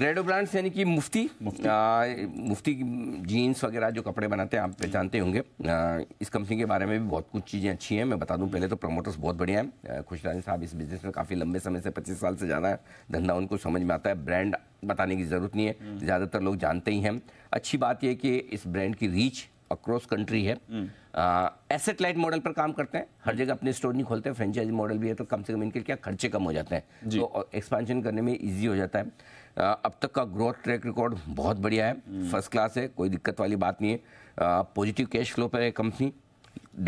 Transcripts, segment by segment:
Redo brands यानी कि मुफ्ती मुफ्ती, jeans वगैरह जो कपड़े बनाते हैं आप पहचानते होंगे इस कंपनी के बारे में भी बहुत कुछ चीज़ें अच्छी हैं मैं बता दूं पहले तो प्रमोटर्स बहुत बढ़िया हैं खुशरानी साहब इस बिज़नेस में काफ़ी लंबे समय से पच्चीस साल से ज़्यादा है धंधा उनको समझ में आता है ब्रांड बताने की ज़रूरत नहीं है हम्म। ज़्यादातर लोग जानते ही हैं अच्छी बात यह कि इस ब्रांड की रीच अक्रॉस कंट्री है एसेट लाइट मॉडल पर काम करते हैं हर जगह अपने स्टोर नहीं खोलते फ्रेंचाइजी मॉडल भी है तो कम से कम इनके क्या खर्चे कम हो जाते हैं तो एक्सपेंशन करने में ईजी हो जाता है अब तक का ग्रोथ ट्रैक रिकॉर्ड बहुत बढ़िया है फर्स्ट hmm. क्लास है कोई दिक्कत वाली बात नहीं है पॉजिटिव कैश फ्लो पर है कंपनी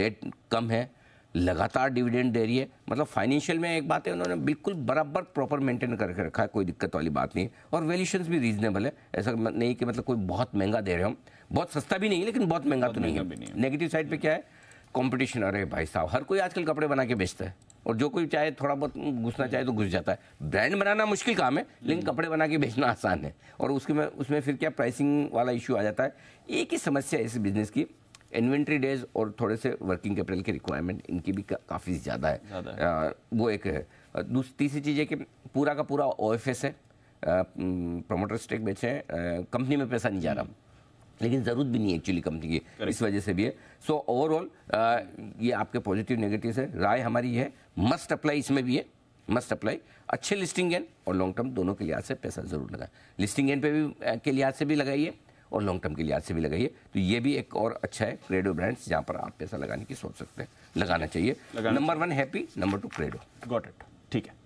डेट कम है लगातार डिविडेंड दे रही है मतलब फाइनेंशियल में एक बात है उन्होंने बिल्कुल बराबर प्रॉपर मेंटेन करके रखा है कोई दिक्कत वाली बात नहीं है और वैल्यूशन भी रीजनेबल है ऐसा नहीं कि मतलब कोई बहुत महंगा दे रहे हम बहुत सस्ता भी नहीं लेकिन बहुत महंगा तो नहीं है नेगेटिव साइड पर क्या है कॉम्पिटिशन अरे भाई साहब हर कोई आजकल कपड़े बना के बेचता है और जो कोई चाहे थोड़ा बहुत घुसना चाहे तो घुस जाता है ब्रांड बनाना मुश्किल काम है लेकिन कपड़े बना के बेचना आसान है और उसके में उसमें फिर क्या प्राइसिंग वाला इशू आ जाता है एक ही समस्या है इस बिज़नेस की इन्वेंट्री डेज और थोड़े से वर्किंग कैपिटल की रिक्वायरमेंट इनकी भी का, काफ़ी ज़्यादा है, है। आ, वो एक है तीसरी चीज़ है कि पूरा का पूरा ओ है प्रमोटर स्टेक बेचे हैं कंपनी में पैसा नहीं जा रहा हम्म। लेकिन ज़रूरत भी नहीं है एक्चुअली कंपनी की इस वजह से भी है सो so, ओवरऑल ये आपके पॉजिटिव नेगेटिव है राय हमारी है मस्ट अप्लाई इसमें भी है मस्ट अप्लाई अच्छे लिस्टिंग एंड और लॉन्ग टर्म दोनों के लिहाज से पैसा जरूर लगाए लिस्टिंग एंड पे भी के लिहाज से भी लगाइए और लॉन्ग टर्म के लिहाज से भी लगाइए तो ये भी एक और अच्छा है क्रेडो ब्रांड्स जहाँ पर आप पैसा लगाने की सोच सकते हैं लगाना चाहिए number one happy number two Credo got it ठीक है